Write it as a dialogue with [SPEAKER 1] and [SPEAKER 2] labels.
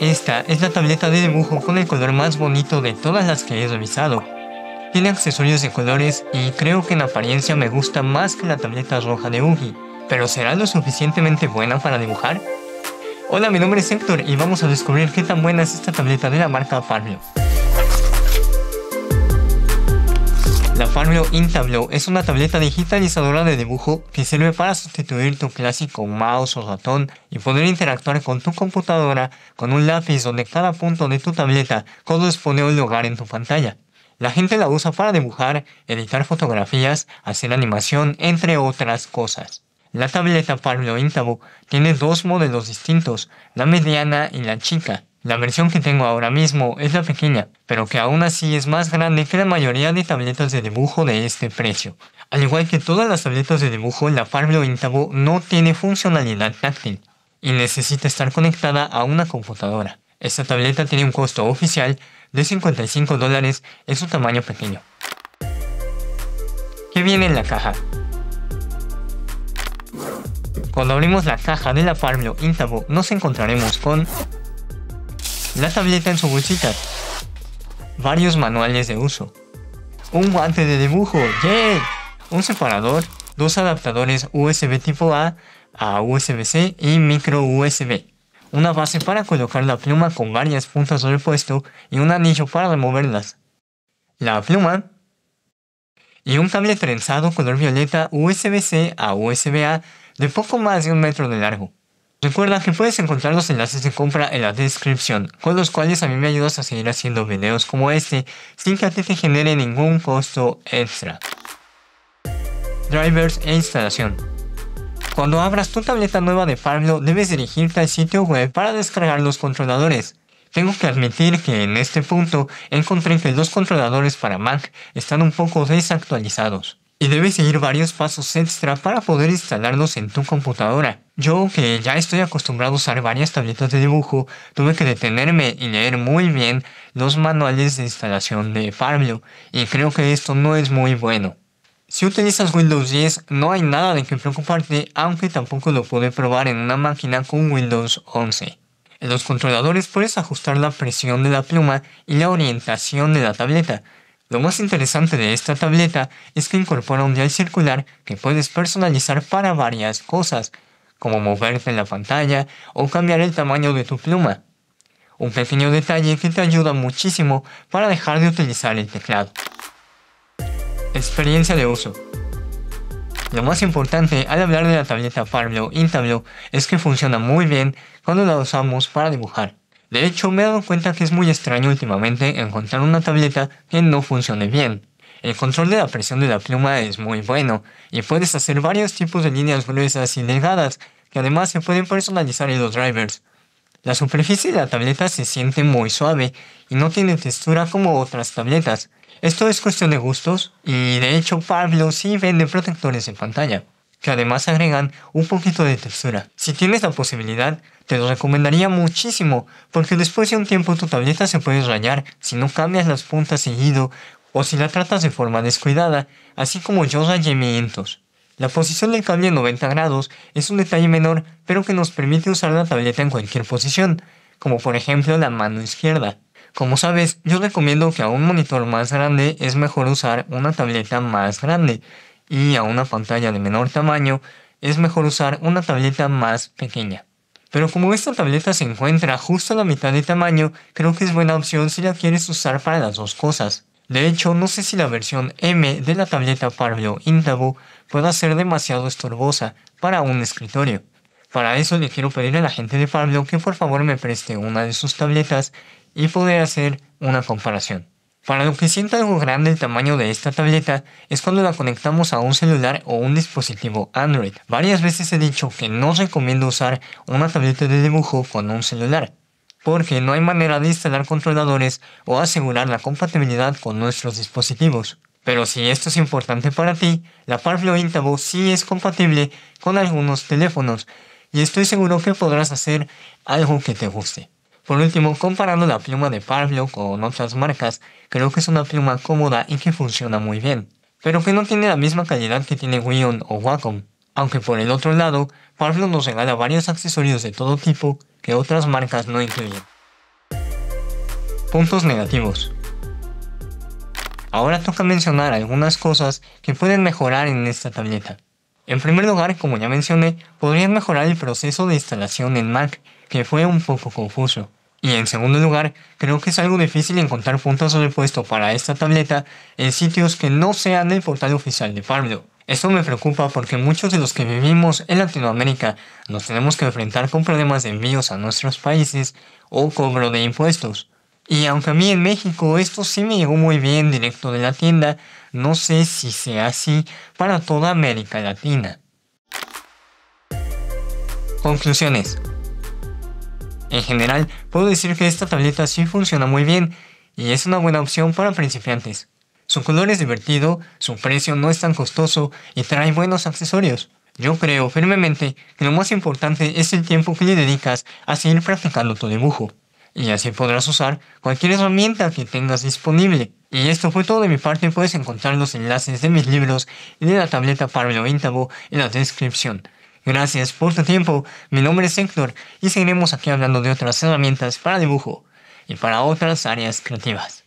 [SPEAKER 1] Esta es la tableta de dibujo con el color más bonito de todas las que he revisado. Tiene accesorios de colores y creo que en apariencia me gusta más que la tableta roja de Ugi, pero ¿será lo suficientemente buena para dibujar? Hola, mi nombre es Héctor y vamos a descubrir qué tan buena es esta tableta de la marca Fabio. La Farmio Intablo es una tableta digitalizadora de dibujo que sirve para sustituir tu clásico mouse o ratón y poder interactuar con tu computadora con un lápiz donde cada punto de tu tableta corresponde a un lugar en tu pantalla. La gente la usa para dibujar, editar fotografías, hacer animación, entre otras cosas. La tableta Farmio Intablo tiene dos modelos distintos, la mediana y la chica. La versión que tengo ahora mismo es la pequeña, pero que aún así es más grande que la mayoría de tabletas de dibujo de este precio. Al igual que todas las tabletas de dibujo, la Farmlo Intabo no tiene funcionalidad táctil y necesita estar conectada a una computadora. Esta tableta tiene un costo oficial de 55 dólares en su tamaño pequeño. ¿Qué viene en la caja? Cuando abrimos la caja de la Farmlo Intabo nos encontraremos con la tableta en su bolsita. Varios manuales de uso. Un guante de dibujo. ¡Yay! Un separador. Dos adaptadores USB tipo A a USB-C y micro USB. Una base para colocar la pluma con varias puntas el puesto y un anillo para removerlas. La pluma y un cable trenzado color violeta USB-C a USB-A de poco más de un metro de largo. Recuerda que puedes encontrar los enlaces de compra en la descripción, con los cuales a mí me ayudas a seguir haciendo videos como este, sin que a ti te genere ningún costo extra. Drivers e instalación. Cuando abras tu tableta nueva de Farmlo, debes dirigirte al sitio web para descargar los controladores. Tengo que admitir que en este punto encontré que los controladores para Mac están un poco desactualizados y debes seguir varios pasos extra para poder instalarlos en tu computadora. Yo, que ya estoy acostumbrado a usar varias tabletas de dibujo, tuve que detenerme y leer muy bien los manuales de instalación de Farmio, y creo que esto no es muy bueno. Si utilizas Windows 10, no hay nada de que preocuparte, aunque tampoco lo pude probar en una máquina con Windows 11. En los controladores puedes ajustar la presión de la pluma y la orientación de la tableta, lo más interesante de esta tableta es que incorpora un dial circular que puedes personalizar para varias cosas, como moverte en la pantalla o cambiar el tamaño de tu pluma. Un pequeño detalle que te ayuda muchísimo para dejar de utilizar el teclado. Experiencia de uso. Lo más importante al hablar de la tableta Parlo Intablo es que funciona muy bien cuando la usamos para dibujar. De hecho, me he dado cuenta que es muy extraño últimamente encontrar una tableta que no funcione bien. El control de la presión de la pluma es muy bueno, y puedes hacer varios tipos de líneas gruesas y delgadas, que además se pueden personalizar en los drivers. La superficie de la tableta se siente muy suave y no tiene textura como otras tabletas. Esto es cuestión de gustos, y de hecho Pablo sí vende protectores en pantalla, que además agregan un poquito de textura. Si tienes la posibilidad, te lo recomendaría muchísimo, porque después de un tiempo tu tableta se puede rayar si no cambias las puntas seguido o si la tratas de forma descuidada, así como yo rayé mi La posición del cable en 90 grados es un detalle menor, pero que nos permite usar la tableta en cualquier posición, como por ejemplo la mano izquierda. Como sabes, yo recomiendo que a un monitor más grande es mejor usar una tableta más grande y a una pantalla de menor tamaño es mejor usar una tableta más pequeña pero como esta tableta se encuentra justo a la mitad de tamaño, creo que es buena opción si la quieres usar para las dos cosas. De hecho, no sé si la versión M de la tableta Parvio Intabo pueda ser demasiado estorbosa para un escritorio. Para eso le quiero pedir a la gente de Parvio que por favor me preste una de sus tabletas y poder hacer una comparación. Para lo que sienta algo grande el tamaño de esta tableta es cuando la conectamos a un celular o un dispositivo Android. Varias veces he dicho que no recomiendo usar una tableta de dibujo con un celular, porque no hay manera de instalar controladores o asegurar la compatibilidad con nuestros dispositivos. Pero si esto es importante para ti, la Parflow Intabo sí es compatible con algunos teléfonos, y estoy seguro que podrás hacer algo que te guste. Por último, comparando la pluma de Pablo con otras marcas, creo que es una pluma cómoda y que funciona muy bien, pero que no tiene la misma calidad que tiene Wion o Wacom. Aunque por el otro lado, Pablo nos regala varios accesorios de todo tipo que otras marcas no incluyen. Puntos negativos. Ahora toca mencionar algunas cosas que pueden mejorar en esta tableta. En primer lugar, como ya mencioné, podrían mejorar el proceso de instalación en Mac, que fue un poco confuso. Y en segundo lugar, creo que es algo difícil encontrar puntos de puesto para esta tableta en sitios que no sean el portal oficial de Pablo. Esto me preocupa porque muchos de los que vivimos en Latinoamérica nos tenemos que enfrentar con problemas de envíos a nuestros países o cobro de impuestos. Y aunque a mí en México esto sí me llegó muy bien directo de la tienda, no sé si sea así para toda América Latina. Conclusiones. En general, puedo decir que esta tableta sí funciona muy bien y es una buena opción para principiantes. Su color es divertido, su precio no es tan costoso y trae buenos accesorios. Yo creo firmemente que lo más importante es el tiempo que le dedicas a seguir practicando tu dibujo. Y así podrás usar cualquier herramienta que tengas disponible. Y esto fue todo de mi parte, puedes encontrar los enlaces de mis libros y de la tableta para Intabo en la descripción. Gracias por tu tiempo, mi nombre es Héctor y seguiremos aquí hablando de otras herramientas para dibujo y para otras áreas creativas.